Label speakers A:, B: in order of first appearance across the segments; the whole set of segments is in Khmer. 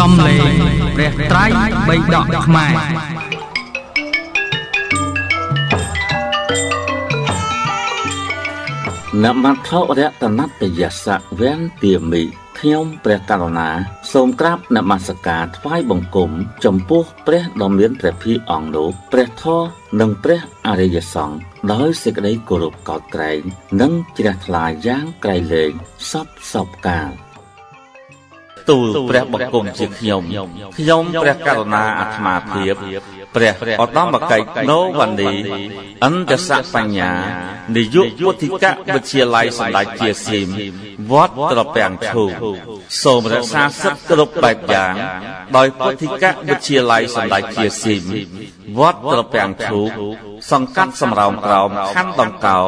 A: សំលេងព្រះត្រៃបៃដកខ្មែរនមត្ថរតនតយសៈវេនទាមីខ្ញុំព្រះករុណា សូមក្រាបនមស្ការ ថ្វាយបង្គំចំពោះ ព្រះដ៏មានព្រះភិអង្គនោះព្រះធម៌និងព្រះអរិយសង្ឃដោយសេចក្តីគោរពកោតក្រែងនិងជ្រះថ្លាយ៉ាងក្រៃលែងសពសពកាលទូលព្រះបង្គំជាខ្ញុំខ្ញុំព្រះករុណាអាត្មាភាពព្រះឧត្តមកិច្ចណូវណ្ឌីអន្តសបញ្ញានាយកពុទ្ធិកវិទ្យាល័យសម្ដេចជាស៊ីមវត្តត្រពាំងឈូសូមរក្សាសិទ្ធិគ្រប់បែបយ៉ាង ដោយពុទ្ធិកវិទ្យាល័យសម្ដេចជាស៊ីមវត្តត្រពាំងឈូសង្កាត់សំរោងក្រោមខណ្ឌដង្កោ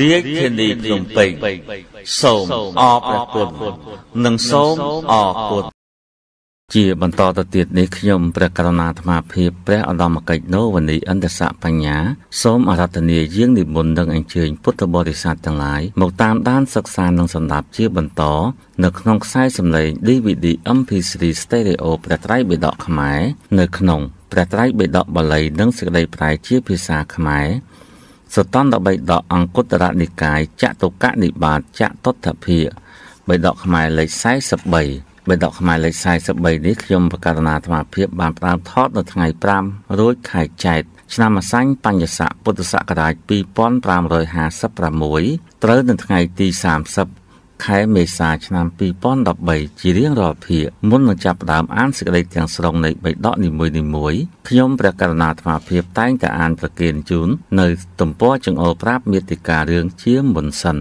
A: រាជធានីភ្នំពេញសូមអរព្រះគុណនិងសូមអរគុណជាបន្តទៅទៀតនេះខ្ញុំព្រះករុណាអាត្មាភាពព្រះឧត្តមកិច្ចណូវនីអន្តសៈបញ្ញាសូមអរតនាយាងនិមន្តនិងអញ្ជើញពុទ្ធបរិស័ទទាំងឡាយមកតាមដានសិក្សានិងសម្ដាប់ជាបន្តនៅក្នុងខ្សែសំឡេង DVD MP3 Stereo ព្រះត្រៃបិដកខ្មែរនៅក្នុងព្រះត្រៃបិដកបាលី និងសេចក្តីប្រែជាភាសាខ្មែរសតន្តបិដកអង្គតរនិកាយចតុកនិបាតចតុដ្ឋភិបិដកខ្មែរលេខ43បិដកខ្មែរលេខ43នេះខ្ញុំប្រកាសអាត្មាភាព បានផ្ដើមថតនៅថ្ងៃ5រោចខែចែកឆ្នាំអាសញ្ញបញ្ញស័កពុទ្ធសករាជ2556ត្រូវនៅថ្ងៃទី30ខែមេសាឆ្នាំ2013ជារៀងរាល់ភាគមុននឹងចាប់ផ្ដើមអានសេចក្តីទាំងស្រុងនៃបិដកនីមួយៗខ្ញុំព្រះករណាអាត្មាភាពតែងតែអានប្រគិនជូននៅទំព័រចង្អុលប្រាប់មេតិការរឿងជាមុនសិន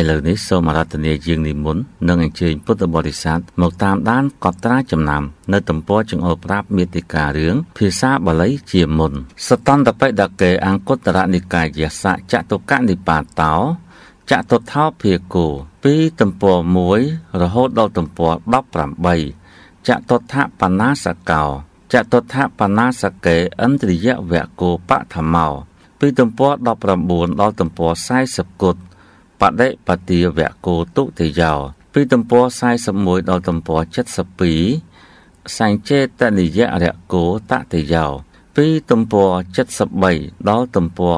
A: ឥឡូវនេះសូមអរតនាយើងនិមន្តនិងអញ្ជើញពុទ្ធបរិស័ទមកតាមដាន កត់ត្រា ចំណាំ នៅទំព័រចង្អុលប្រាប់មេតិការរឿងភាសាបាលី ជាមុនសតន្តបិដកេអង្គតរនិកាយសៈចតុកនិបាតោចតុថោភិគោពីទំព័រ1រហូតដល់ទំព័រ18ចតុថបណ្ណាសកោចតុថបណ្ណាសកេអន្តរិយវគោបឋមោពីទំព័រ19ដល់ទំព័រ40គុតបដិបទាវគោទុតិយោពីទំព័រ41ដល់ទំព័រ72សង្ចេតនិយរគោតតិយោពីទំព័រ73ដល់ទំព័រ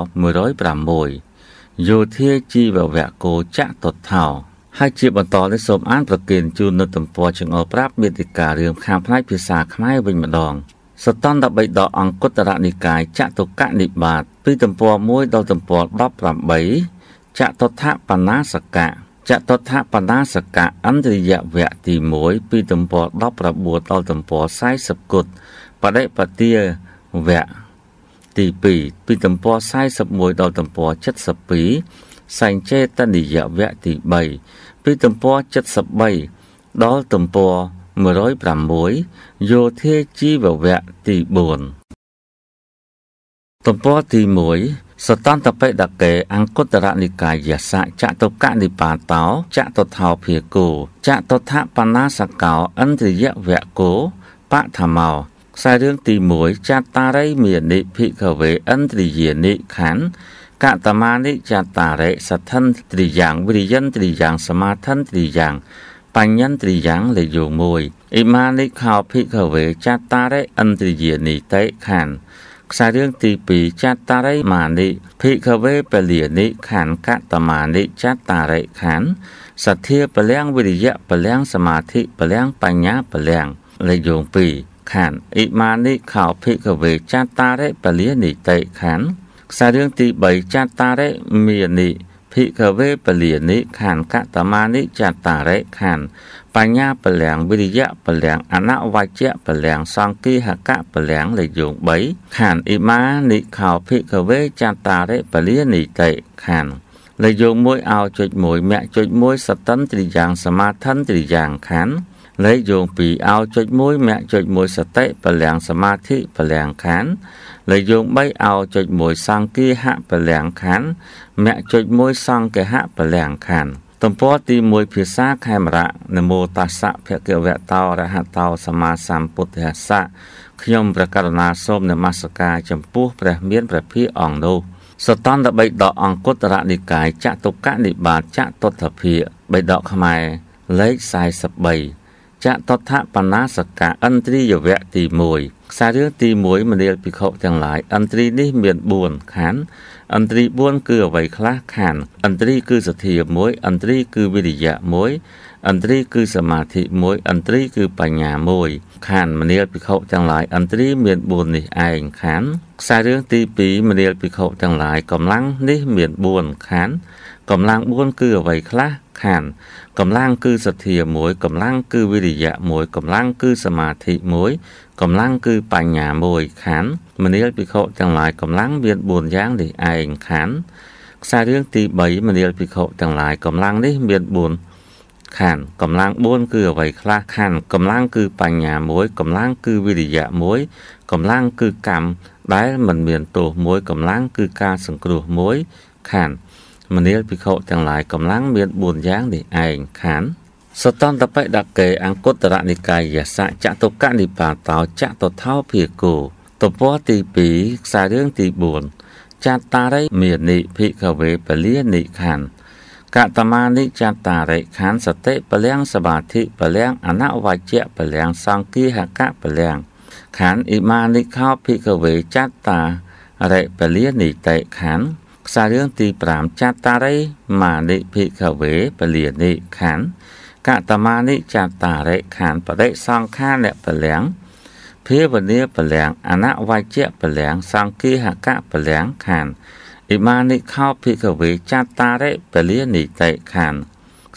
A: 106យោធាជីវវគោចតុថោ ហើយជាបន្តនេះសូមអានប្រគិនជូននៅទំព័រចង្អុលប្រាប់មេតិការរឿងខាងផ្នែកភាសាខ្មែរវិញម្ដងសតន្តបិដកអង្គុត្តរនិកាយចតុកនិបាតពីទំព័រ1ដល់ទំព័រ18ចតុថបណាសកៈចតុថបណាសកៈអន្តរយវៈទី1ពីទំព័រ19ដល់ទំព័រ40គុតបដិបទាវៈទី2ពីទំព័រ41ដល់ទំព័រ72សញ្ចេតនិយវៈទី3ពីទំព័រ73ដល់ទំព័រ106យោធាជីវវៈទី4ទំព័រទី1សតន្តបេដកេអង្គតរនិកាយសៈចតុកនិបាតោចតុថោភិគោចតុថបណាសកោឥន្ទ្រិយវៈគោបឋមោខ្សែរឿងទី1ចតារីមេនិភិក្ខវេឥន្ទ្រិយានិខណ្ឌកតមានិចតារិសទ្ធិន្ទ្រិយ៉ាងវិរិយន្ទ្រិយ៉ាងសមាធិន្ទ្រិយ៉ាងបញ្ញន្ទ្រិយ៉ាងលយោ1អ៊ីម៉ានិខោភិក្ខវេចតារិឥន្ទ្រិយានិតេខណ្ឌខ្សែរឿងទី2ចតារីមានិភិក្ខវេពលានិខណ្ឌកតមានិចតារិខណ្ឌសទ្ធាពលាំងវិរិយៈពលាំងសមាធិពលាំងបញ្ញាពលាំងលេខយោង2ខណ្ឌអិមានិខោភិក្ខវេចតារិពលានិតិខណ្ឌខ្សែរឿងទី3ចតារិមានិភិក្ខវេពលានិខណ្ឌកតមានិចតារិខណ្ឌបញ្ញាពលំវិរិយៈពលំអនវជ្ជៈពលំសង្គីហកៈពលំលយោង3ខានអ៊ីម៉ានិខោភិកវេចតារិបលានិតិខានលយោង1អោចុច1មគ្គចុច1សតិនទ្រិយ៉ាងសមាធិនទ្រិយ៉ាងខានលេខយោង2អោចុច1មគ្គចុច1សតិពលាំងសមាធិពលាំងខានលេខយោង3អោចុច1សង្គាហៈពលាំងខានមគ្គចុច1សង្កហៈពលាំងខានទំព័រទី1ភាសាខេមរៈនមោតស្សៈភគវតោរហតោសម្មាសម្ពុទ្ធស្សៈខ្ញុំប្រកាសណាសូមនមស្ការចំពោះព្រះមានព្រះភិអង្គនោះសតន្តបិដកអង្គតរនិកាយចតុកនិបាតចតុទ្ធភិបិដកខ្មែរលេខ43ចតុដ្ឋបណាសកៈអន្ត្រីយវៈទី1ខ្សែរឿងទី1មនាលភិក្ខុទាំងឡាយអន្ត្រីនេះមាន4ខណ្ឌឥន្ទ្រី4គឺអ្វីខ្លះខណ្ឌឥន្ទ្រីគឺសទ្ធាមួយឥន្ទ្រីគឺវិរិយៈមួយឥន្ទ្រីគឺសមាធិមួយឥន្ទ្រីគឺបញ្ញាមួយខណ្ឌមនាលភិក្ខុទាំងឡាយឥន្ទ្រីមាន4នេះឯងខណ្ឌខ្សែរឿងទី2មនាលភិក្ខុទាំងឡាយកម្លាំងនេះមាន4ខណ្ឌកម្លាំង4គឺអ្វីខ្លះខណ្ឌកម្លាំងគឺសទ្ធាមួយកម្លាំងគឺវិរិយៈមួយកម្លាំងគឺសមាធិមួយកម្លាំងគឺបញ្ញាមួយខណ្ឌមនាលភិក្ខុទាំងឡាយកម្លាំងមាន4យ៉ាងនេះឯងខណ្ឌខ្សែរឿងទី3មនាលភិក្ខុទាំងឡាយកម្លាំងនេះមាន4ខណ្ឌកម្លាំង4គឺអ្វីខ្លះខណ្ឌកម្លាំងគឺបញ្ញា1កម្លាំងគឺវិរិយៈ1កម្លាំងគឺកម្មដែលមិនមានទោស1កម្លាំងគឺការសង្គ្រោះ1ខណ្ឌមនាលភិក្ខុទាំងឡាយកម្លាំងមាន4យ៉ាងនេះឯងខណ្ឌសតន្តបិដកេអង្គុត្តរនិកាយសៈចតុកនិបាតោចតថោភិគោទំព័រទី2ខ្សែរឿងទី4ចតារិមេនិភិក្ខវេពលានិខណ្ឌកតមានិចតារិខណ្ឌសតិពលាំងសមាធិពលាំងអនវជ្ជៈពលាំងសង្គាហកពលាំងខណ្ឌអ៊ីមានិខោភិក្ខវេចតារិពលានិតេខណ្ឌខ្សែរឿងទី5ចតារិមានិភិក្ខវេពលានិខណ្ឌកតមានិចតារិខណ្ឌបរិសង្ខានៈពលាំងភាវនាពលាំងអនវជ្ជពលាំងសង្គីហកពលាំងខានអ៊ីម៉ានិខោភិកវេចតារិពលានិតិខាន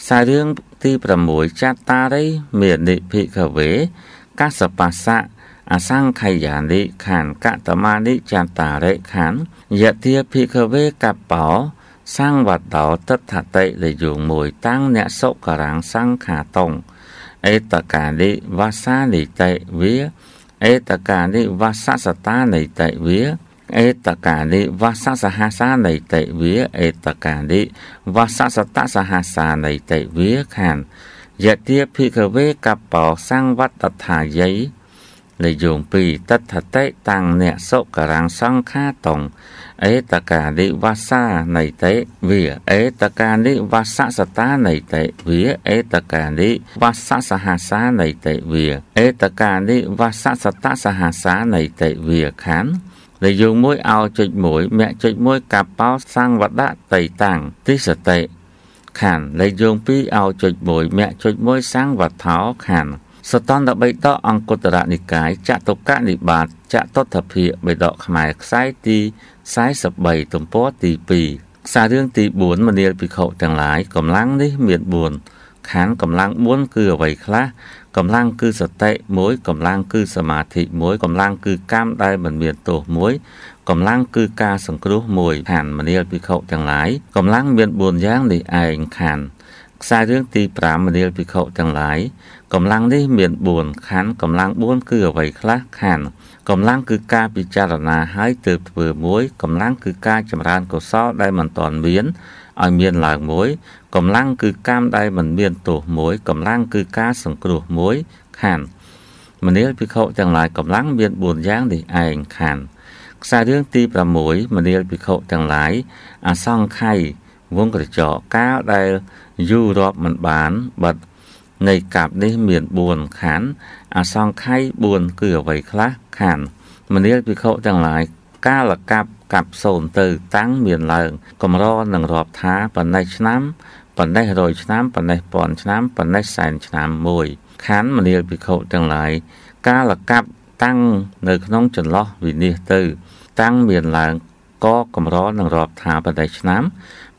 A: ខ្សែរឿងទី6ចតារិមេនិភិកវេកសបស្សៈអសង្ខយានិខានកតមានិចតារិខានយទាភិកវេកបោសង្វតោទិដ្ឋតិលយោងមួយតាំងអ្នកសុករាំងសង្ខាតុងអេតកានិវាសានិតិវាเอตการิวาสสตาในเตเวียเอตการิวาสสหาสาในเตเวียเอตการิวาสสตาสหาสาในเตเวียขันยะเทียพิกเวกับปอสร้างวัตถายยលយោងពីតដ្ឋតិតាំងអ្នកសុករាំងសង្ខាតងអេតកានិវាសានៃតេវាអេតកានិវាសសតានៃតេវាអេតកានិវាសសហសានៃតេវាអេតកានិវាសសតសហសានៃតេវាខានដែលយើងមួយអោចុចមួយមគ្គចុចមួយកបោសង្វដៈតៃតាំងទិសតេខានដែលយើងពីរអោចុចមួយមគ្គចុចមួយសង្វថោខានសតន្តបិដកអង្គុត្តរនិកាយចតុកនិបាតចតុទ្ធភិបិដកខ្មែរខ្សែទី43ទំព័រទី2ខ្សែរឿងទី4មនាលភិក្ខុទាំងឡាយកម្លាំងនេះមាន4ខានកម្លាំង4គឺអ្វីខ្លះកម្លាំងគឺសតិ1កម្លាំងគឺសមាធិ1កម្លាំងគឺកម្មដែលមិនមានទោស1កម្លាំងគឺការសង្គ្រោះ1ខានមនាលភិក្ខុទាំងឡាយកម្លាំងមាន4យ៉ាងនេះឯងខានខ្សែរឿងទី5មនាលភិក្ខុទាំងឡាយកម្លាំងនេះមាន4ខណ្ឌកម្លាំង4គឺអ្វីខ្លះខណ្ឌកម្លាំងគឺការពិចារណាហើយទើបធ្វើមួយកម្លាំង គឺការចម្រើនកុសលដែលមិនទាន់មានឲ្យមានឡើងមួយកម្លាំងគឺកម្មដែលមិនមានទោសមួយកម្លាំងគឺការសង្គ្រោះមួយខណ្ឌមនាលភិក្ខុទាំងឡាយកម្លាំង មាន4យ៉ាងនេះឯងខណ្ឌខ្សែរឿងទី6មនាលភិក្ខុទាំងឡាយអសង្ខ័យវងក្រចកកាលដែលយូររាប់មិនបានបាត់នៃកាប់នេះមាន4ខណ្ឌអសង្ខ័យ4គឺអ្វីខ្លះខណ្ឌមនាលភិក្ខុទាំងឡាយ កាលកាប់កាប់សូនទៅ តាំងមានឡើងកម្រនឹងរាប់ថាប៉ុណ្ណេះឆ្នាំប៉ុណ្ណេះរយឆ្នាំប៉ុណ្ណេះពាន់ឆ្នាំប៉ុណ្ណេះសែនឆ្នាំមួយខណ្ឌមនាលភិក្ខុទាំងឡាយកាលកាប់តាំងនៅក្នុងចន្លោះវិនិច្ឆ័យទៅតាំងមានឡើងក៏កម្រនឹងរាប់ថាប៉ុណ្ណេះឆ្នាំ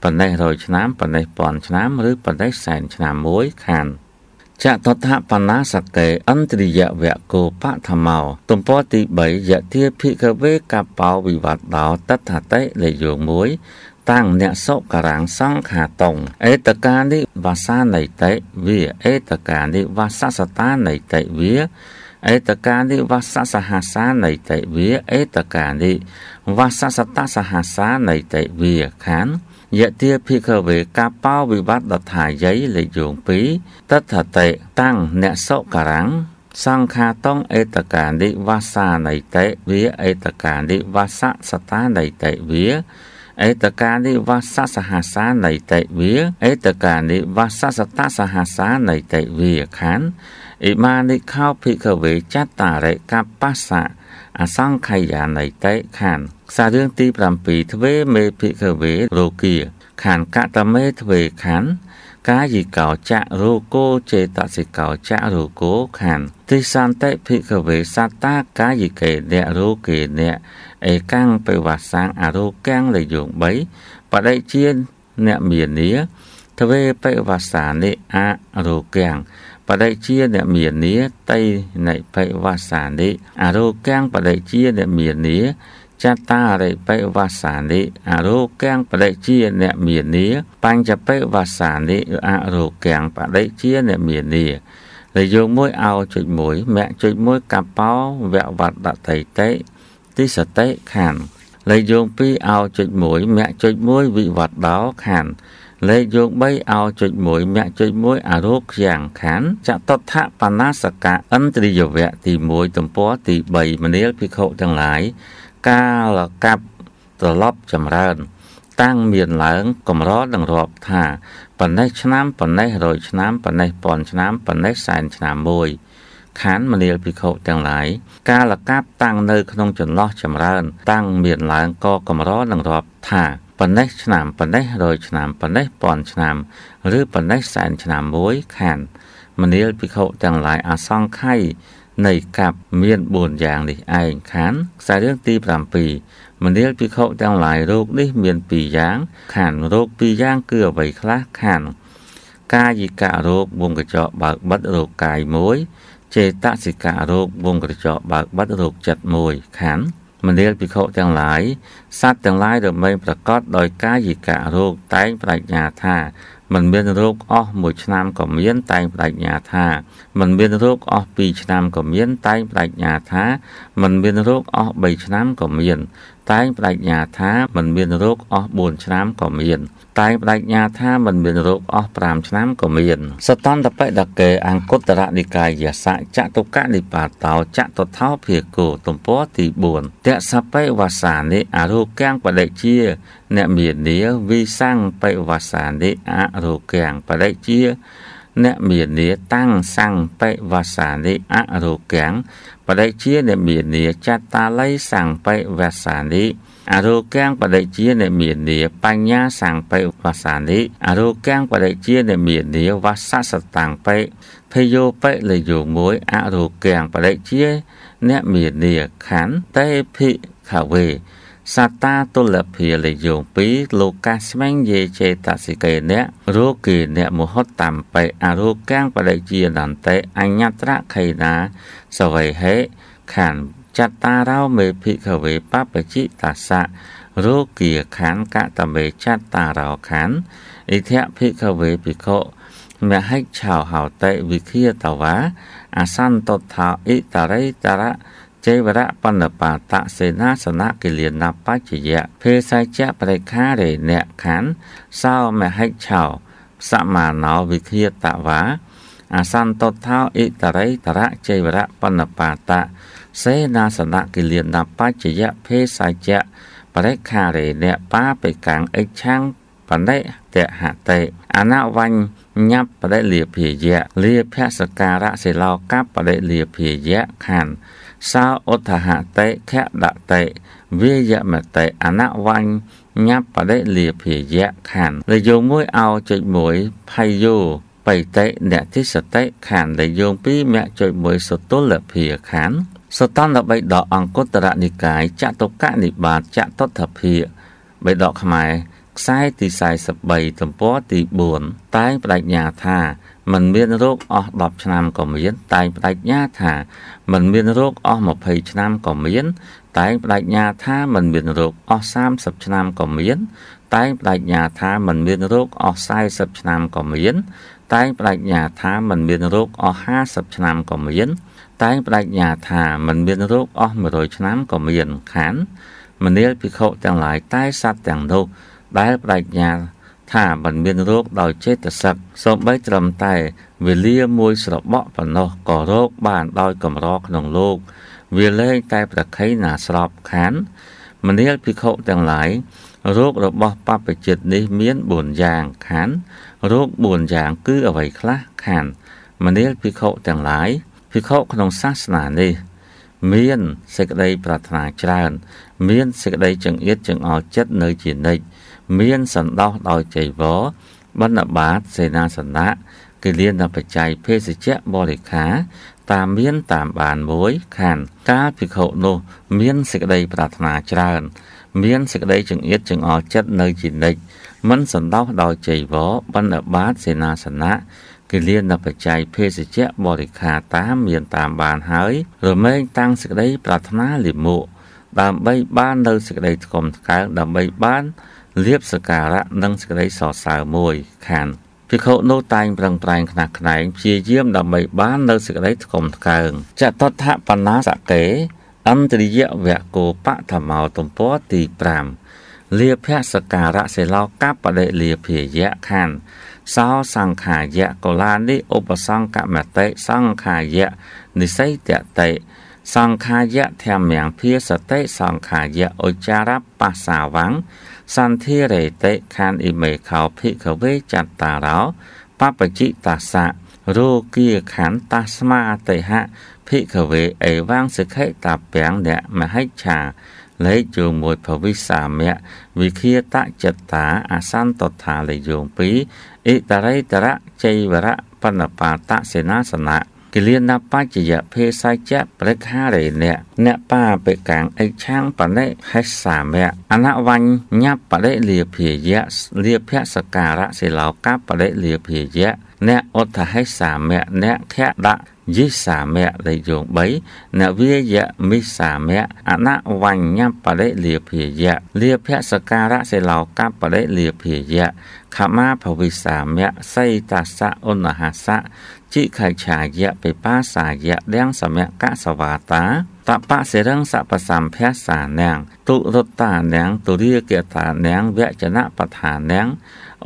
A: ប៉ុណ្ណេះរយឆ្នាំប៉ុណ្ណេះពាន់ឆ្នាំឬប៉ុណ្ណេះសែនឆ្នាំមួយខណ្ឌចតថបណាសកេអន្តរិយវគោបឋមោទំព័រទី3យតិភិកវេកបោវិវត្តោតតតេលេយោង1តាំងអ្នកសុការងសង្ខាតុងអេតកានិវាសានិតិវា អេតកានិវាសសតានិតិវា អេតកានិវាសសហសានិតិវាអេតកានិវាសសតសហសានិតិវាខានយទាភិក្ខវេកាបោវិបត្តិដថាយីលេខយោង2តថតេតាំងអ្នកសុការាំងសង្ខាតងអេតកានិវាសាណៃតេវាអេតកានិវាសសតាណៃតេវាអេតកានិវាសសហាសាណៃតេវាអេតកានិវាសសតសហាសាណៃតេវាខណ្ឌអ៊ីម៉ានិខោភិក្ខវេចតារិកបស្សៈអសង្ខយានិតេខណ្ឌខ្សែរឿងទី7ទ្វេមេភិកវេរោគាខណ្ឌកតមេទ្វេខណ្ឌកាយិកោចៈរោគោចេតសិកោចៈរោគោខណ្ឌទិសន្តិភិកវេសត្តាកាយិកេនៈរោគេនៈអេកាំងបិវាសាំងអរោកាំងលយង3បដិជាអ្នកមាននីទ្វេបិវាសានិអរោកាំងបដិជាអ្នកមាននីតៃណិបិវាសានិអរោកាំងបដិជាអ្នកមាននីចតារិបិវាសានិអរោកាំងបដិជាអ្នកមាននីបញ្ចបិវាសានិអរោកាំងបដិជាអ្នកមាននីដែលយើងមួយអោចុចមួយមគ្គចុចមួយកបោវវត្តដតៃតេទិសតេខានលេខយើង2អោចុច1មគ្គចុច1វិវត្តដោខានលេខយោ3អោចុច1មគ្គចុច1អរូបយ៉ាងខានចតុដ្ឋបណាសកៈឥន្ទ្រិយវៈទី1ទំព័រទី3មនាលភិក្ខុទាំងឡាយកាលកັບត្រឡប់ចម្រើន តាំងមានឡើងកម្រនឹងរាប់ថាប៉ុណ្ណេះឆ្នាំប៉ុណ្ណេះរយឆ្នាំប៉ុណ្ណេះពាន់ឆ្នាំប៉ុណ្ណេះសែនឆ្នាំមួយ ខានមនាលភិក្ខុទាំងឡាយកាលកັບតាំងនៅក្នុង ចន្លោះចម្រើន តាំងមានឡើងក៏កម្រនឹងរាប់ថាប៉ុណ្ណេះឆ្នាំប៉ុណ្ណេះរយឆ្នាំប៉ុណ្ណេះពាន់ឆ្នាំឬប៉ុណ្ណេះសែនឆ្នាំមួយខានមនាលភិក្ខុទាំងឡាយអាសង្ខ័យនៃកັບមាន4យ៉ាងនេះឯងខានខ្សែរឿងទី7មនាលភិក្ខុទាំងឡាយរោគនេះមាន2យ៉ាង ខានរោគ2យ៉ាងគឺអ្វីខ្លះខានកាយិករោគវងកញ្ចក់បើកបិទរោគកាយ1ចេតសិករោគវងកញ្ចក់បើកបិទរោគចិត្ត1ខានមនាលភិក្ខុទាំងឡាយសត្វទាំងឡាយរមែងប្រកាសដោយកាយិករោគតែងប្រាជ្ញាថាមិនមានរោគអស់មួយឆ្នាំក៏មាន តែងប្រាជ្ញាថាមិនមានរោគអស់2ឆ្នាំក៏មានតែងប្រាជ្ញាថាមិនមានរោគអស់3ឆ្នាំក៏មានតែងបដិញ្ញាថាមិនមានរោគអស់4ឆ្នាំក៏មានតែងបដិញ្ញាថាមិនមានរោគអស់5ឆ្នាំក៏មានសតន្តបិដកេអង្គតរនិកាយសៈចតុកនិបាតោចតុថោភិគោទំព័រទី4តសបិវាសានិអរោគាំងបដិជាអ្នកមាននីវិសੰបិវាសានិអរោគាំងបដិជាអ្នកមាននាតាំងសង្បិវាសានិអរោគាំងបដិជាអ្នកមាននាចតាល័យសង្បិវាសានិអរោគាំងបដិជាអ្នកមាននាបញ្ញាសង្បិវាសានិអរោគាំងបដិជាអ្នកមាននាវសសតាំងបិភយោបិលយោមួយអរោគាំងបដិជាអ្នកមាននាខន្តេភិខវេសាតាទុលភាលយង2លោកាស្មេងយេចេតសិកេនៈរោគេនៈមហតតំបេអរោកាំងបដិជាតន្តិអញ្ញត្រខេណាសវេហេខានចតារោមេភិខវេបបจิតសៈរោគាខានកតមេចតារោខានអិធៈភិខវេភិក្ខុមហិច្ឆោហោតេវិធាតវាអសន្តតថាអិតរិតរៈចេវរៈបណ្ឌបាតសេនាសនៈកិលានបច្ចយៈភេសជ្ជៈបរិខារេអ្នកខណ្ឌសោមហិច្ឆោសមាណោវិធាតវាអាសន្តតថោអិតរិតរៈចេវរៈបណ្ឌបាតសេនាសនៈកិលានបច្ចយៈភេសជ្ជៈបរិខារេអ្នកបាបិកាំងអិច្ឆាំងបណ្ឌិតហតេអនវញ្ញបដិលាភិយៈលាភសការៈសិឡោកបដិលាភិយៈខណ្ឌសាឧទ្ធហតិខដតិវាយមតិអនវញ្ញបដិលាភិយៈខណ្ឌដែលយោងមួយអោចុចមួយផៃយោបៃតិអ្នកទិសតិខណ្ឌដែលយោងពីរមគ្គចុចមួយសតុលភិខណ្ឌសតន្តបៃដកអង្គតរនិកាយចតុកនិបាតចតុថភិបៃដកខ្មែរខ្សែទី43ទំព័រទី4តែងបដញ្ញាថាមិនមានរោគអស់10ឆ្នាំក៏មាន តែងបដិញ្ញា ថាមិនមានរោគអស់20ឆ្នាំក៏មាន តែងបដិញ្ញា ថាមិនមានរោគអស់30ឆ្នាំក៏មាន តែងបដិញ្ញាថាមិនមានរោគអស់40ឆ្នាំក៏មាន តែងបដិញ្ញាថាមិនមានរោគអស់50ឆ្នាំក៏មានតែងបដិញ្ញាថាមិនមានរោគអស់100ឆ្នាំក៏មានខានមនាលភិក្ខុទាំងឡាយតែសត្វទាំងនោះដែលបដិញ្ញាថាថាមិនមានរោគដោយចេតសិកសូម្បីត្រឹមតែវេលាមួយស្របក់ប៉ុណ្ណោះក៏រោគបានដោយកម្រក្នុងលោកវាលែងតែប្រខៃណាស្របខាន មនាលភិក្ខុទាំងឡាយរោគរបស់បព្វជិតនេះមាន4យ៉ាងខានរោគ4យ៉ាងគឺអ្វីខ្លះខាន មនាលភិក្ខុទាំងឡាយភិក្ខុក្នុងសាសនានេះ មានសេចក្តីប្រាថ្នាច្រើនមានសេចក្តីចង្អៀតចង្អល់ចិត្តនៅជានិច្ចមាន សណ្ដោះដោយចៃវរបិណ្ឌបាតសេនាសនៈគិលានបច្ច័យភេសជ្ជៈបរិខា តាមមានតាមបានមួយខណ្ឌកាលភិក្ខុនោះ មានសេចក្តីប្រាថ្នាច្រើនមានសេចក្តីចង្អៀតចង្អល់ចិត្តនៅជានិច្ចមិនសន្តោសដោយចៃវរបិណ្ឌបាតសេនាសនៈគិលានបច្ច័យភេសជ្ជៈបរិខាតាមមាន តាម បានហើយរមែងតាំងសេចក្តីប្រាថ្នាលិមុដើម្បី បាន នៅសេចក្តីថ្កុំថ្កើងដើម្បីបានលៀបសការៈនិងសេចក្តីសរសើរមួយខានភិក្ខុនោះតែងប្រឹងប្រែងខ្នះខ្នែងព្យាយាមដើម្បីបាននៅសេចក្តីថ្កុំថ្កើងចតុដ្ឋបណ្ណាសកេអន្តរិយវគោបធម្មោទំព័រទី5លាភសការៈសិឡោកបដិលាភិយៈខណ្ឌសោសង្ខាយៈកូឡានិឧបសង្កមតិសង្ខាយៈនិស័យតតិសង្ខាយៈធម្មញ្ញភាសតិសង្ខាយៈឧចារៈបាសាវੰសន្ធិរេតេខានអ៊ីមេខោភិកវេចតារោបបជីតាសៈរោគីខន្តាស្មាតេហៈភិកវេអេវាំងសិក្ខេតាពាំងអ្នកមហិច្ឆាលេខជួងមួយភវិសាមៈវិឃាតចតាអសន្តថាលេខជួង2អិតរេតរៈចៃវរៈបណ្ណបាតសេនាសនៈគិលានបច្ចយៈភេសច្ចៈប្រិក្ខារេនៈអ្នកបាបិកាំងអិឆាំងបណិហេសាមៈអនវញ្ញបរិលាភិយៈលាភសការៈសិឡោកបរិលាភិយៈអ្នកអុទ្ធហេសាមៈអ្នកខៈដាក់យិសាមៈលេខយោង3នវាយមិសាមៈអនវញ្ញបរិលាភិយៈលាភសការៈសិឡោកបរិលាភិយៈខមាភវិសាមៈសៃតសៈឧណហសៈជីខច្ឆាយៈបិបាសាយៈទាំងសមៈកសវាតាតបសិរងសពសម្ភាសានាំងទុរតានាំងទុរិយកតានាំងវចនៈបឋានាំង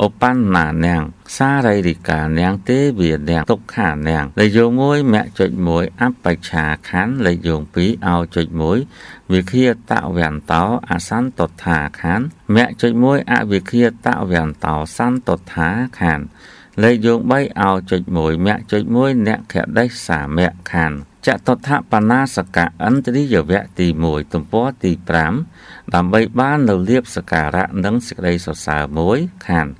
A: អបណ្ណានាំងសារេរិកានាំងទេវានាំងទុក្ខានាំងលេខយោង1មគ្គចុច1អបច្ឆាខណ្ឌលេខយោង2អោចុច1វិខាតវន្តោអសន្តតថាខណ្ឌមគ្គចុច1អវិខាតវន្តោសន្តតថាខណ្ឌលេខយោង3អោចុច1មគ្គចុច1អ្នកខដេសសាមគ្គខណ្ឌចតុថបាណាសកៈអន្តរិយវៈទី1ទំព័រទី5ដើម្បីបាននៅលៀបសការៈនិងសេចក្តីសរសើរមួយខណ្ឌ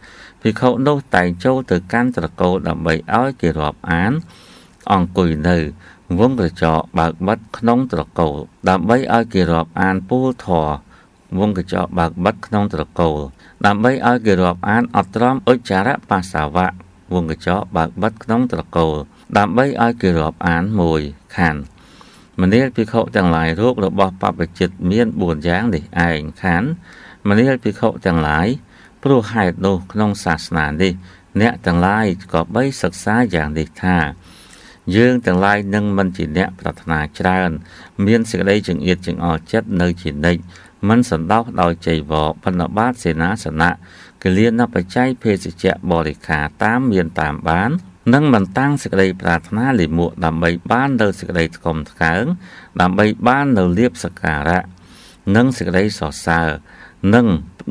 A: ភិក្ខុនោះតែងចូលទៅកាន់ត្រកូលដើម្បីឲ្យគេរាប់អានអង្គុយនៅវងក្រចកបើកបិទក្នុង ត្រកូលដើម្បីឲ្យគេរាប់អានពូលធរវងកញ្ចក់បើកបិទក្នុងត្រកូលដើម្បីឲ្យគេរាប់ អាន អត់ត្រមអុច្ចារៈបាសាវៈវងកញ្ចក់បើកបិទក្នុងត្រកូលដើម្បីឲ្យគេរាប់អានមួយខណ្ឌមនាលភិក្ខុទាំងឡាយរូបរបស់បព្វជិតមាន4យ៉ាងនេះឯងខណ្ឌមនាលភិក្ខុទាំងឡាយព្រោះហេតុនោះក្នុងសាសនានេះ អ្នកទាំងឡាយក៏បីសិក្សាយ៉ាងនេះថា យើងទាំងឡាយនឹងមិនជាអ្នកប្រាថ្នាច្រើន មានសេចក្តីចង្អៀតចង្អល់ចិត្តនៅជានិច្ចមិនសន្តោសដោយចៃវរបណ្ឌបាតសេនាសនៈគលានបច្ច័យភេសជ្ជៈបរិខាតាមមានតាមបាន និងមិនតាំងសេចក្តីប្រាថ្នាលិមួកដើម្បីបាននៅសេចក្តីថ្កុំថ្កើងដើម្បីបាននៅលៀបសក្ការៈនិងសេចក្តីសរសើរនិង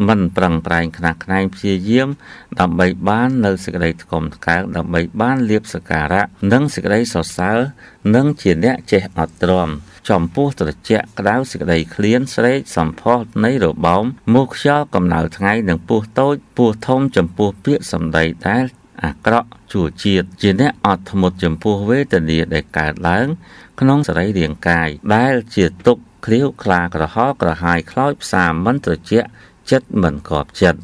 A: មិនប្រឹងប្រែងខ្នះខ្នែងព្យាយាម ដើម្បីបាននៅសេចក្តីថ្កុំថ្កើងដើម្បីបានលៀបសការៈនិងសេចក្តីសរសើរនិងជាអ្នកចេះអត់ទ្រាំចំពោះត្រជាក់ក្តៅសេចក្តីឃ្លានស្រេកសំផស្សនៃរបោមមុខខ្យល់កំដៅថ្ងៃនិងពោះតូចពោះធំចំពោះពាក្យសម្ដីដែលអាក្រក់ជួជាតិជាអ្នកអត់ធ្មត់ចំពោះវេទនាដែលកើតឡើងក្នុងសរីរាង្គកាយដែលជាទុក្ខគ្រាវខ្លាក្រហល់ក្រហាយខ្លោចផ្សាមិនត្រជាក់ចិត្តមិនគប់ចិត្ត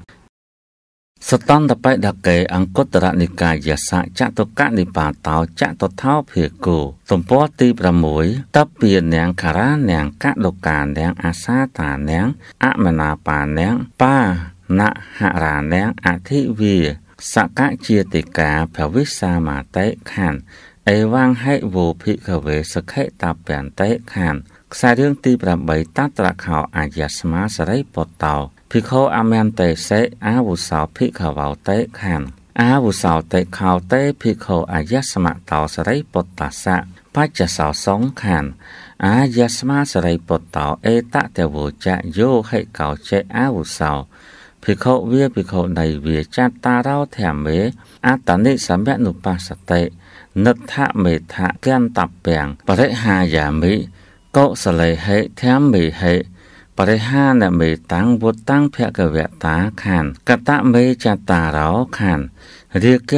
A: សតន្តបេដកេអង្គតរនិកាយសៈចតុកនិបាតោចតុថោភិគោទំព័រទី6តពានាងខារានាងកលកានាងអាសាតានាងអមនាបានាងបាណហរានាងអធិវីសកជាតិកាភវិសាមាតេខណ្ឌអេវ៉ាងហេវោភិកវេសខេតពន្តិខណ្ឌខ្សែរឿងទី8តត្រខោអាយស្មាសរិពុតតោភិក្ខុអមន្តេសេអាវុសោភិក្ខវោតេខានអាវុសោតេខោតេភិក្ខុអាយស្មតោសរិពុតតាសៈបច្ចសោសង្ខានអាយស្មាសរិពុតតោអេតតេវោចៈយោហិកោចេអាវុសោភិក្ខុវាភិក្ខុនៃវាចតតារោធម្មេអតនិសម្យនុបស្សតេនិដ្ឋមេដ្ឋកន្តព្វាំងបរិហាយាមិកុសលេហេធម្មេហេបរិហានមេតាំងវុតាំងភគវតាខានកតមេចតារោខានរាគ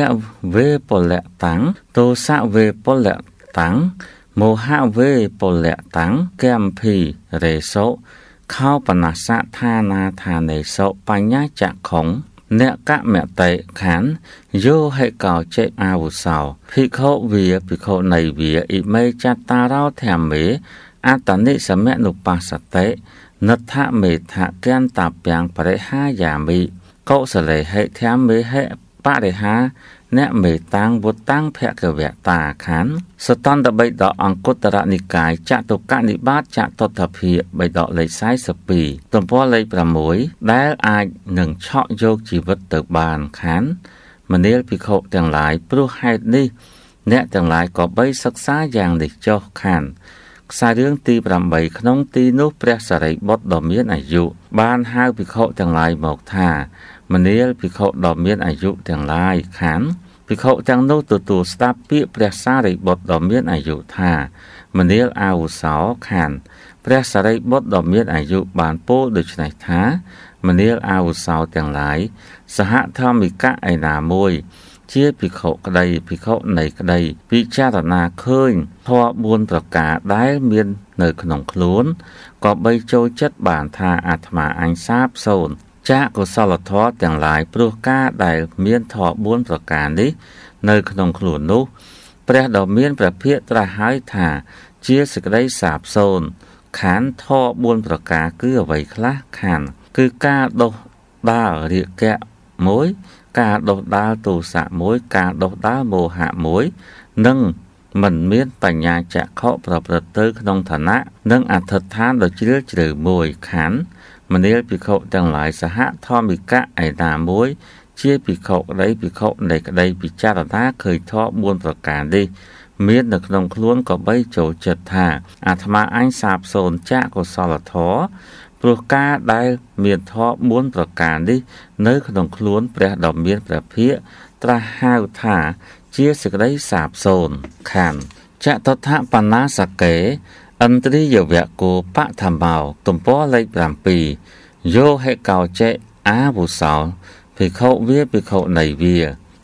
A: វេពលៈតាំងទោសៈវេពលៈតាំងមោហៈវេពលៈតាំងកម្មភីរេសោខោបណសៈឋានាឋានេសោបញ្ញាចក្ខុងអ្នកកមតិខានយោហេកោចេអាវុសោ ភិក្ខុវាភិក្ខុនៃវាអ៊ីមេចតារោធម្មេអតនិសមនុបស្សតិនដ្ឋមេថកន្តាពាំងបរិហាយាមិកុសលេហិធម្មមេហិបរិហាអ្នកមេតាំងវុតាំងភគវតាខណ្ឌសតន្តបិដកអង្គតរនិកាយចតុកនិបាតចតុទ្ធភិបិដកលេខ42ទំព័រលេខ6ដែលអាចនឹងឆក់យកជីវិតទៅបានខណ្ឌមនាលភិក្ខុទាំងឡាយព្រោះហេតុនេះ អ្នកទាំងឡាយក៏បីសិក្សាយ៉ាងនេះចុះខណ្ឌខ្សែរឿងទី8ក្នុងទីនោះព្រះសារីបុត្រដ៏មានអាយុបានហៅភិក្ខុទាំងឡាយមកថាមនាលភិក្ខុដ៏មានអាយុទាំងឡាយខានភិក្ខុទាំងនោះទទួលស្ដាប់ពាក្យព្រះសារីបុត្រដ៏មានអាយុថាមនាលអាវសោខានព្រះសារីបុត្រដ៏មានអាយុបានពោលដូច្នេះថាមនាលអាវសោទាំងឡាយ សហធម្មិកៈឯណាមួយជាភិក្ខុក្តីភិក្ខុនៃក្តីពិចារណាឃើញធម៌4ប្រការដែលមាន នៅ ក្នុងខ្លួនក៏បីចូលចិត្តបានថាអាត្មាអញសាបសូន្យចាកុសលធម៌ទាំងឡាយព្រោះការដែលមានធម៌4ប្រការនេះ នៅក្នុងខ្លួននោះ ព្រះដ៏មានព្រះភិក្ខត្រាស់ហើយថា ជាសេចក្តីសាបសូន្យខានធម៌4ប្រការគឺអ្វីខ្លះខាន គឺការដុសដាលរាគៈ1ការដុសដាលទោសៈមួយការដុសដាលមោហៈមួយ និងមិនមានបញ្ញាចក្ខុប្រព្រឹត្តទៅក្នុងឋានៈនិងអធិដ្ឋានដ៏ជ្រាលជ្រៅមួយខណ្ឌមនាលភិក្ខុទាំងឡាយសហធម្មិកៈឯណាមួយ ជាភិក្ខុក្តីភិក្ខុនៃក្តីពិចារណាឃើញធម៌4ប្រការនេះ មាននៅក្នុងខ្លួនក៏បីចូលចិត្តថា អាត្មាអញសាបសូន្យចាក់កុសលធម៌ព្រោះការដែលមានធម៌4ប្រការនេះ នៅក្នុងខ្លួនព្រះដ៏មានព្រះភិក្ខត្រាស់ហៅថាជាសេចក្តីសាបសូន្យខណ្ឌចតថបណ្ណាសកេអន្ត្រីយវៈគោបធម្មោទំព័រលេខ7យោហេកោចេអាវុសោភិក្ខុវាភិក្ខុនៃវា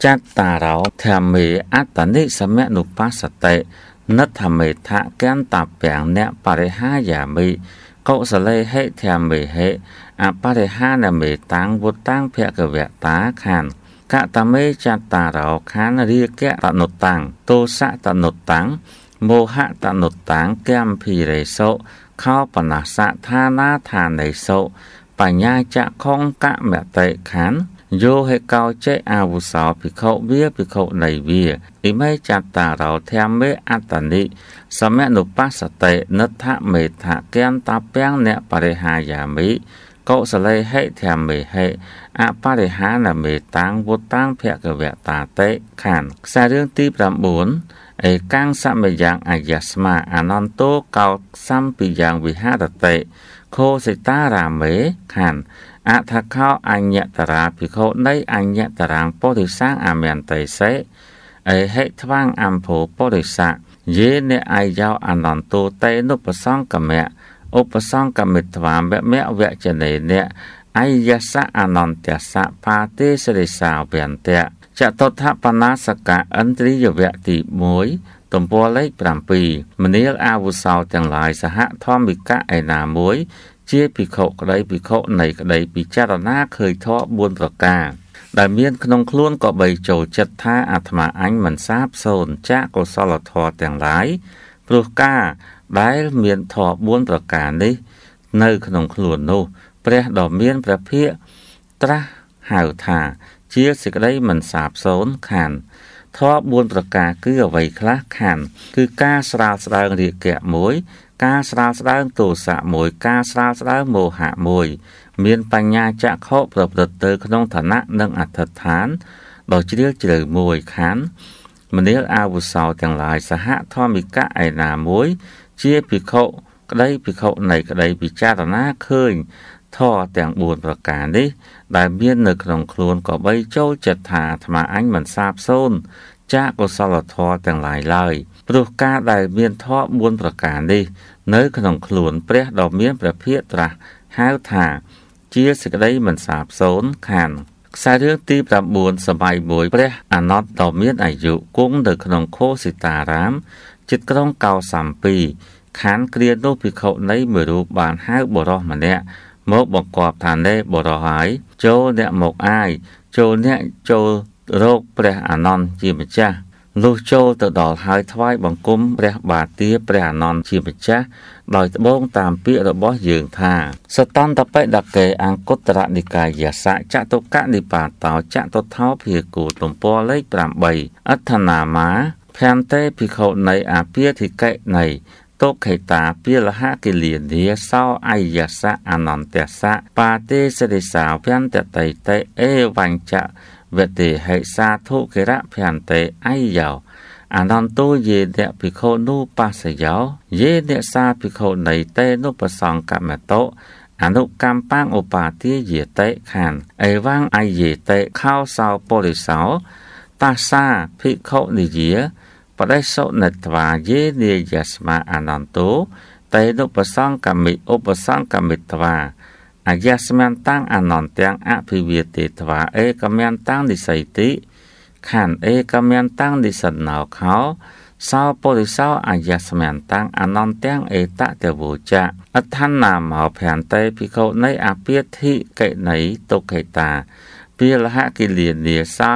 A: ចតតារោធម្មេអត្តនិសមនុបាសតិនិទ្ធមេថាកន្តពាំងអ្នកបរិហាយាមិកុសលេហិធម្មេហិអបរិហានមេតាំងវុតាំងភគវតាខានកតមេចតារោខានរាគៈតនុតាំងទោសៈតនុតាំងមោហៈតនុតាំងគំភិរេសុខោបណសៈឋានាឋានេសុបញ្ញាចៈខងកមតិខានយោហេកោចេអាវុសោភិក្ខុវាភិក្ខុនៃវាអ៊ីមេចតារោធម្មេអត្តនិសមនុបស្សតិនិដ្ឋមេថាគន្តាពាំងអ្នកបរិហាយាមិកុសលេហេធម្មេហេអបរិហានមេតាំងវុតាំងភគវតាតេខានខ្សែរឿងទី9អេកាំងសមយ៉ាងអាយស្មាអនន្តោកោសំពីយ៉ាងវិហារតេខោសិតារាមេខានអថខោអញ្ញតរាភិក្ខុនៃអញ្ញតរាងពុរិសាអមន្តិសេអេហិថ្វាងអំភោពុរិសាយេនអាយោអនន្តោតេនុបសង្កមៈឧបសង្កមិត្វាមវមវចនេនៈអាយសៈអនន្តសៈបាទេសរិសាវន្តៈចតុដ្ឋបណាសកៈឥន្ទ្រិយវៈទី1ទំព័រលេខ7មនាលអាវុសោទាំងឡាយសហធម្មិកៈឯណាមួយជាភិក្ខុក្តីភិក្ខុនៃក្តីពិចារណាឃើញធម៌4ប្រការ ដែលមានក្នុងខ្លួនក៏បីចូលចិត្តថាអាត្មាអញមិនសាបសូន្យចាកុសលធម៌ទាំងឡាយព្រោះការដែលមានធម៌4ប្រការនេះ នៅក្នុងខ្លួននោះ ព្រះដ៏មានព្រះភិក្ខត្រាស់ហៅថា ជាសេចក្តីមិនសាបសូន្យខានធម៌4ប្រការគឺអ្វីខ្លះខាន គឺការស្រាលស្ដើងរាគៈ1ការស្រាលស្ដើងទោសៈមួយការស្រាលស្ដើងមោហៈមួយ មាន បញ្ញាចក្ខុប្រព្រឹត្តទៅក្នុងឋានៈនិងអធិដ្ឋានដ៏ជ្រាលជ្រៅមួយខណ្ឌមនាលអាវុសោទាំងឡាយសហធម្មិកៈឯណាមួយ ជាភិក្ខុក្តីភិក្ខុនៃក្តីពិចារណាឃើញធម៌ទាំង4ប្រការនេះ ដែលមាននៅក្នុងខ្លួនក៏បីចូលចិត្តថាអាត្មាអញមិនសាបសូន្យចាកុសលធម៌ទាំងឡាយឡើយព្រោះការដែលមានធម៌4ប្រការនេះ នៅក្នុងខ្លួនព្រះដ៏មានព្រះភិយត្រាស់ហៅថា ជាសេចក្តីមិនសាបសូន្យខានខ្សែរឿងទី9សម័យមួយព្រះអាណត្តដ៏មានអាយុគង់នៅក្នុងខោសិតារាមជិតក្រុងកោសាំពីខានគ្រានោះភិក្ខុនៃមួយរូបបានហៅបរោះម្នាក់ មកបង្គាប់ថាណែបរោះហើយ ចូលអ្នកមកអាយចូលអ្នកចូលរោគព្រះអានន្តជាម្ចាស់លុះចូលទៅដល់ហើយថ្វាយបង្គំព្រះបាទទាព្រះអានន្ទជាម្ចាស់ដោយត្បូងតាមពាក្យរបស់យើងថាសតន្តបិដកេ អង្គតរនិកាយសៈចតុកនិបាតោចតុថោភិគូទំព័រលេខ8អដ្ឋនាមាភន្តេភិក្ខុនៃ អាពាធិកៈនៃទុក្ខេតាពាលហកិលានាសោអាយសៈអនន្តសៈបាទេសរិសាភន្តតៃតេអេវញ្ចៈវតិហិសាធុគិរៈភន្តិអាយោអនន្តោយេតភិក្ខុនុបស្សយោយេតសាភិក្ខុនៃតេនុបសង្កមតោអនុកម្មបាងឧបាទាយតេខានអេវាងអយេតេខោសោបរិសោតាសាភិក្ខុនិយាបដិសុណត្វាយេនិយស្មាអនន្តោតេនុបសង្កមិឧបសង្កមិត្វាអយស្មានតាំងអនន្តាំងអភិវាទេត្វាអេកមានតាំងនិស័យតិខណ្ឌអេកមានតាំងនិសិណោខោសោពុរិសោអយស្មានតាំងអនន្តាំងអេតតវោចៈអដ្ឋានណាមោភន្តេភិក្ខុនៃអពាធិកិណីទុក្ខេតាពាលហកិលានាសា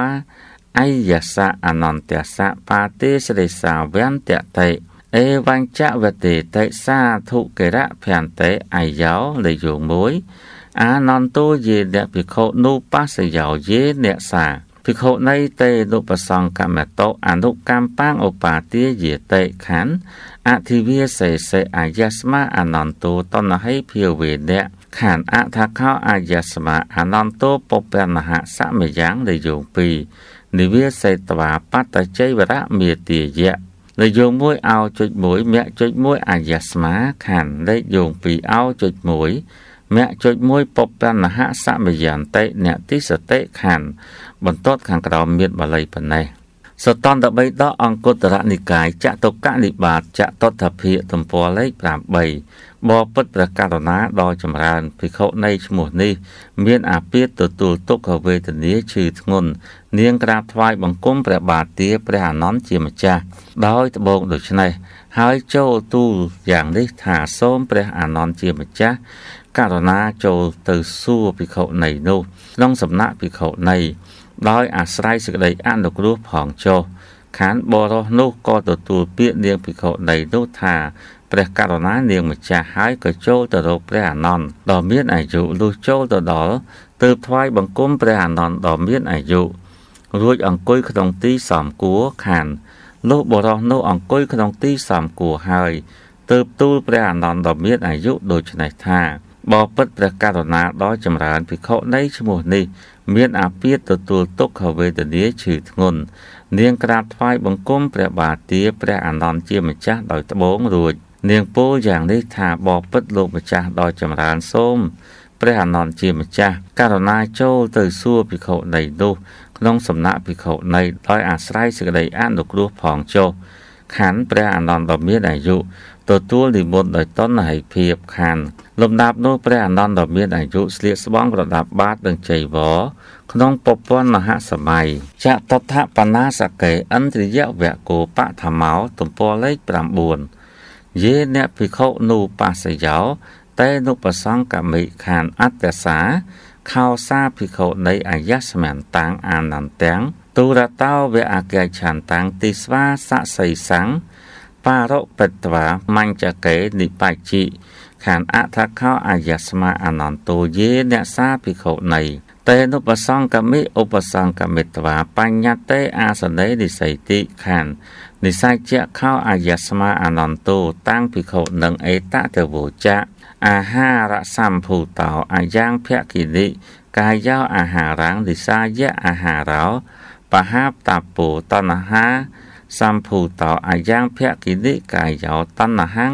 A: អយសៈអនន្តសៈបាទេសរិសាវន្តតិអេវញ្ចវតិតេសាធុកិរៈភន្តេអាយោលេខយោង1អានន្តោយេអ្នកភិក្ខុនុបស្សយោយេអ្នកសា ភិក្ខុនៃតេនុបសង្កមតោអនុកម្មបាងឧបាទាយេតេខណ្ឌអធិវាសេសេអាយស្មាអនន្តោតនហិភិវេនៈខណ្ឌអថាខោអាយស្មាអនន្តោពពនហសមយ៉ាងលេខយោង2និវាសេតវាបតជ័យវរៈមេទាយៈលេខយោង1អោចុច1មគ្គចុច1អាយស្មាខណ្ឌលេខយោង2អោចុច1មគ្គចុច1ពពណ្ហសមយន្តិអ្នកទិសតិខណ្ឌបន្ទាត់ខាងក្រោមមានបាលីប៉ុណ្ណេះសតន្តបិដកអង្គតរនិកាយចតុកនិបាតចតតភិទំព័រលេខ8បពិតព្រះករុណាដ៏ចម្រើនភិក្ខុនៃឈ្មោះនេះមានអាពាធទទួលទុក្ខវេទនាឈឺធ្ងន់នាងក្រាបថ្វាយបង្គំព្រះបាទទាព្រះអានន្ទជាម្ចាស់ដោយត្បូងដូច្នេះហើយចូលទូលយ៉ាងនេះថាសូមព្រះអានន្ទជាម្ចាស់ករុណាចូលទៅសួរភិក្ខុនៃនោះក្នុងសំណាក់ភិក្ខុនៃ ដោយអាស្រ័យសេចក្តីអនុគ្រោះផងចុះខានបរោះនោះក៏ទទួលពាក្យនាងភិក្ខុនៃនោះថាព្រះករុណានាងម្ចាស់ហើយក៏ចូលទៅរកព្រះអានន្ទដ៏មានអាយុលុះចូលទៅដល់ទើបថ្វាយបង្គំព្រះអានន្ទដ៏មានអាយុរួចអង្គុយក្នុងទីសំគួរខានលុះបរោះនោះអង្គុយក្នុងទីសំគួរហើយទើបទូលព្រះអានន្ទដ៏មានអាយុដូច្នេះថាបបិទ្ធព្រះករុណាដ៏ចម្រើនភិក្ខុនៃឈ្មោះនេះ មានអាពាធទទួលទុក្ខវេទនាឈឺធ្ងន់នាងក្រាបថ្វាយបង្គំព្រះបាទទាព្រះអានន្ទជាម្ចាស់ដោយត្បូងរួចនាងពោលយ៉ាងនេះថាបបពិតលោកម្ចាស់ដ៏ចម្រើនសូម ព្រះអនន្តជាម្ចាស់ករុណាចូលទៅ សួរភិក្ខុនៃនោះ ក្នុងសំណាក់ភិក្ខុនៃដោយអាស្រ័យសេចក្តីអនុគ្រោះផងចុះខណ្ឌព្រះអនន្តដ៏មានអាយុទទួលនិមន្តដោយតនហិភាពខណ្ឌលំដាប់នោះព្រះអនន្តដ៏មានអាយុស្លៀកស្បង់ប្រដាប់បាតនឹងចីវរក្នុងពពន្ធមហាសម័យចតតថបណាសកេអន្តរិយវៈគោបឋមោទំព័រលេខ9យេអ្នកភិក្ខុនុបាសយោតេនុប្រសង្កមិខានអត្តសា ខោសាភិក្ខុនៃអាយស្មានតាំងអានន្តាំងទូរតោវអក្យឆន្តាំងទីស្វាសសីសੰងបារុបិតវាមញ្ចកេនិបច្ចិខានអថខោអាយស្មាអនន្តោយេអ្នកសាភិក្ខុនៃតេនុបសង្កមិឧបសង្កមិតវា បញ្ញត្តិអាសនេនិស័យតិខាននិសាយជាខោអាយស្មាអនន្តោតាំងភិក្ខុនឹងអេតតវោចៈអាហារសម្ភូតោអាយ៉ាងភគិនិកាយោអាហារាំងនិសាយៈអាហារោបហាបតពោតណ្ហាសម្ភូតោអាយ៉ាងភគិនិកាយោតណ្ហੰ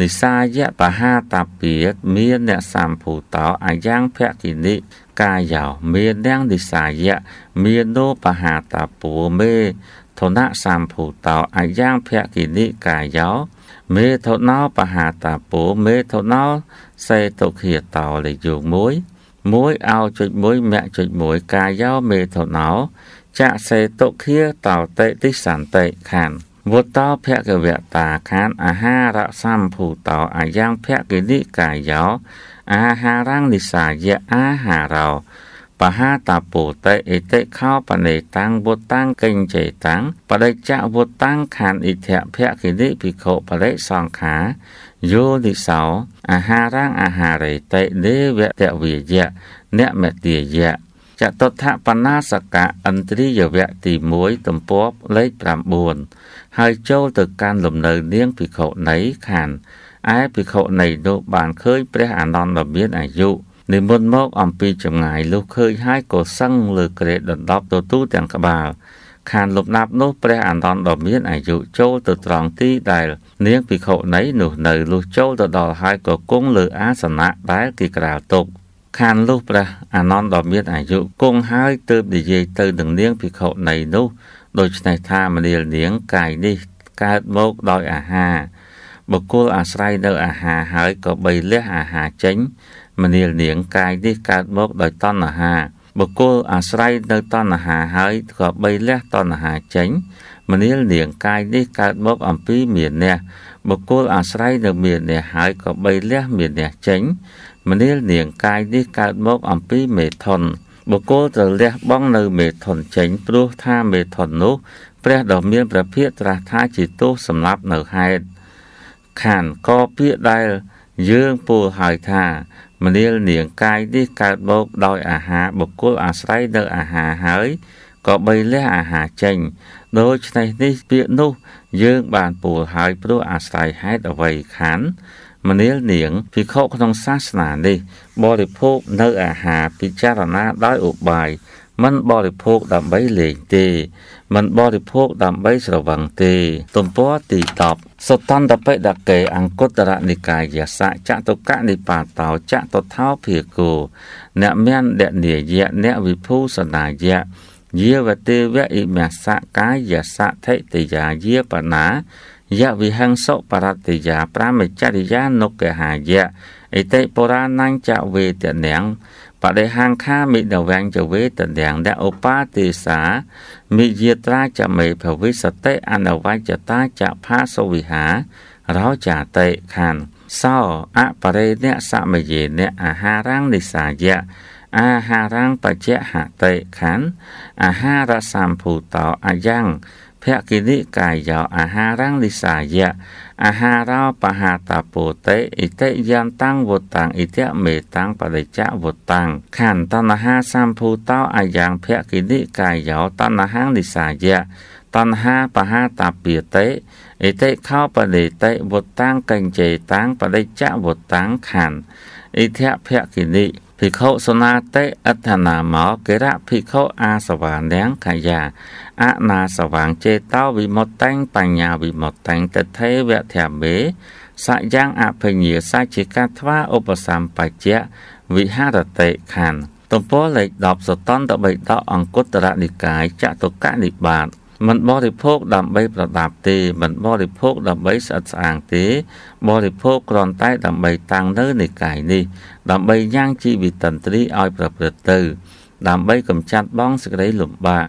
A: និសាយៈបហាតពាតមានអ្នកសម្ភូតោអាយ៉ាងភគិនិកាយោ មានអ្នកនិសាយៈមាននោបហាតពោមេធនៈសម្ភូតោ អាយ៉ាងភគិនិកាយោមេធនោបហាតាពោមេធនោសេតុខិតោលេខយោង1 1អោចុច1មគ្គចុច1កាយោមេធនោចសេតុខិតោតេទិសន្តិខានវតោភគវតាខានអាហារសម្ភូតោអាយ៉ាងភគិនិកាយោ អាហារੰនិសាយៈអាហារោបហាតាពោតេអិតិខោបណេតាំងវុតាំងកិញ្ចេតាំងបដិច្ចវុតាំងខានអិធៈភគិនិភិក្ខុបរិសង្ខាយោនិសោអាហារាំងអាហារេតេទេវតវិយៈអ្នកមតិយៈចតុថបណាសកៈឥន្ទ្រិយវៈទី1ទំព័រលេខ9ហើយចូលទៅកាន់លំនៅនាងភិក្ខុណីខានឯភិក្ខុណីនោះបានឃើញព្រះអានន្ទដ៏មានអាយុនិមន្តមកអំពីចម្ងាយលុះឃើញហើយក៏សឹងលើក្រេតដណ្ដប់ទទូទាំងក្បាលខានលំដាប់នោះព្រះអន្តនដ៏មានអាយុចូលទៅត្រង់ទីដែលនាងភិក្ខុនីនោះនៅលុះចូលទៅដល់ហើយក៏គង់លើអាសនៈដែលគេក្រាលទុកខានលុះព្រះអន្តនដ៏មានអាយុគង់ហើយទើបនិយាយទៅនឹងនាងភិក្ខុនីនោះដូច្នេះថាមនាលនាងកាយនេះកើតមកដោយអាហារបុគ្គលអាស្រ័យនៅអាហារហើយក៏បីលះអាហារចេញមនាលនាងកាយនេះកើតមកដោយតណ្ហាបុគ្គលអាស្រ័យនៅតណ្ហាហើយក៏បីលះតណ្ហាចេញមនាលនាងកាយនេះកើតមកអំពីមានះបុគ្គលអាស្រ័យនៅមានះហើយក៏បីលះមានះចេញមនាលនាងកាយនេះកើតមកអំពីមេធនបុគ្គលត្រូវលះបង់នៅមេធនចេញព្រោះថាមេធននោះព្រះដ៏មានព្រះភិយត្រាស់ថាជាទោសសម្រាប់នៅហេតុខានក៏ពាក្យដែលយើងពោលហើយថាមនាលនាងកាយនេះកើតមកដោយអាហារបុគ្គលអាស្រ័យលើអាហារហើយក៏បីលះអាហារចេញដូច្នេះនេះពាក្យនោះយើងបានពោលហើយព្រោះអាស្រ័យហេតុអ្វីខានមនាលនាងភិក្ខុក្នុងសាសនានេះ បរិភោគនៅអាហារពិចារណាដោយឧបាយមិនបរិភោគដើម្បីលេងទេមិនបរិភោគដើម្បីស្រវឹងទេ ទំព័រទី10សតន្តបិដកេអង្គុត្តរនិកាយសៈចតុកនិបាតោចតុថោភិគោអ្នកមានដនិយៈអ្នកវិភូសនាយៈយាវទេវៈអិមសៈកាយសៈថិតិយាយាបណាយវិហង្សបរតិយាប្រមចរិយានុកហាយៈអិតិបុរាណังចវេទនាំងដិហាងខាមិដវញ្ញវេតទាំងដឧបាទេសាមិយាត្រាចមេភវិសតិអនវច្ចតាចផាសវិហារោចាតិខានសោអបរេអ្នកសមយេអ្នកអាហារាំងនិសាយៈអាហារាំងបច្ចហតិខានអាហារសម្ភូតោអាយ៉ាងភគិនិកាយោអាហារាំងនិសាយៈអាហារោបហាតាពោតិអិតិយន្តាំងវតាំងអិតិមេតាំងបរិច្ចវតាំងខន្តណ្ហាសម្ភូតោអាយ៉ាងភគិនិកាយោតណ្ហានិសាយៈតណ្ហាបហាតាពាតិអិតិខោបដិតិវតាំងកញ្ចេតាំងបរិច្ចវតាំងខន្តអិធភគិនិភិក្ខុសនាតិអដ្ឋនាមកេរៈភិក្ខុអាសវានំកាយាអណាសវាងចេតោវិមុតតែងបញ្ញាវិមុតតែងតថេវធមេសយ៉ាងអភិញាសាជាកាថ្វាឧបសម្បច្ចៈវិហារតិខណ្ឌទំព័រលេខ10សតន្តបិដកអង្គតរនិកាយចតុកនិបាតមិនបរិភោគដើម្បីប្រដាប់ទេមិនបរិភោគដើម្បីស្អិតស្អាងទេ បរិភោគគ្រាន់តែដើម្បីតាំងនៅនិកាយនេះដើម្បីញ៉ាំងជីវិតន្ត្រីឲ្យប្រព្រឹត្តទៅដើម្បីកម្ចាត់បងសេចក្តីលំបាក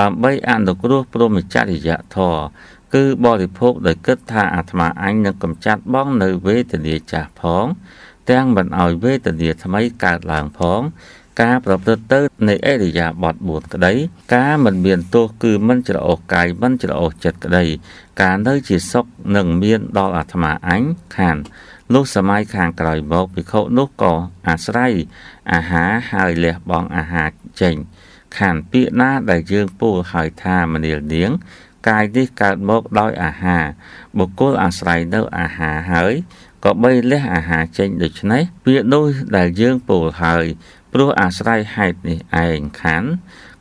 A: ដើម្បីអនុគ្រោះព្រមចរិយធម៌គឺបរិភោគដោយគិតថាអាត្មាអញនឹងកម្ចាត់បង នៅវេទនាចាស់ផង ទាំងមិនឲ្យវេទនាថ្មីកើតឡើងផង ការប្រព្រឹត្តទៅនៃអរិយាបថ4ក្តីការមិនមានទោសគឺមិនច្រអូសកាយមិនច្រអូសចិត្តក្តីការនៅជាសុខនឹងមាន ដល់អាត្មាអញខានលុះសម័យខាងក្រោយមកភិក្ខុនោះក៏អាស្រ័យអាហារហើយលះបង់អាហារចេញ ខានពាក្យណាដែលយើងពោលហើយថាមនាលនាង កាយនេះកើតមកដោយអាហារបុគ្គលអាស្រ័យនៅអាហារហើយក៏បីលះអាហារចេញដូច្នេះ ពាក្យនោះដែលយើងពោលហើយ ព្រោះអាស្រ័យហេតុនេះឯងខាន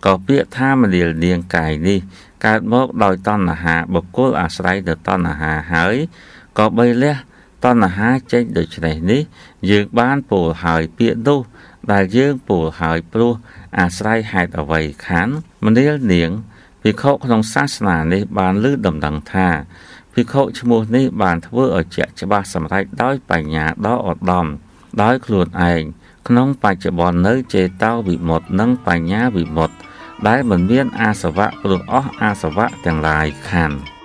A: ក៏ពាក្យថាមនាលនាងកាយនេះកើតមកដោយតណ្ហាបុគ្គលអាស្រ័យទៅតណ្ហាហើយក៏បីលះតណ្ហាចេញដូច្នេះនេះយើងបានពោលហើយពាក្យនោះដែលយើងពោលហើយព្រោះអាស្រ័យហេតុអ្វីខានមនាលនាងភិក្ខុក្នុងសាសនានេះបានលើដំណឹងថាភិក្ខុឈ្មោះនេះបានធ្វើឲ្យជាក់ច្បាស់សម្រេចដោយបញ្ញាដ៏ឧត្តមដោយខ្លួនឯងក្នុងបច្ចុប្បន្ននៅចេតោវិមុតនិងបញ្ញាវិមុត ដែលមិនមាន អាសវៈព្រោះអស់អាសវៈទាំងឡាយខណ្ឌ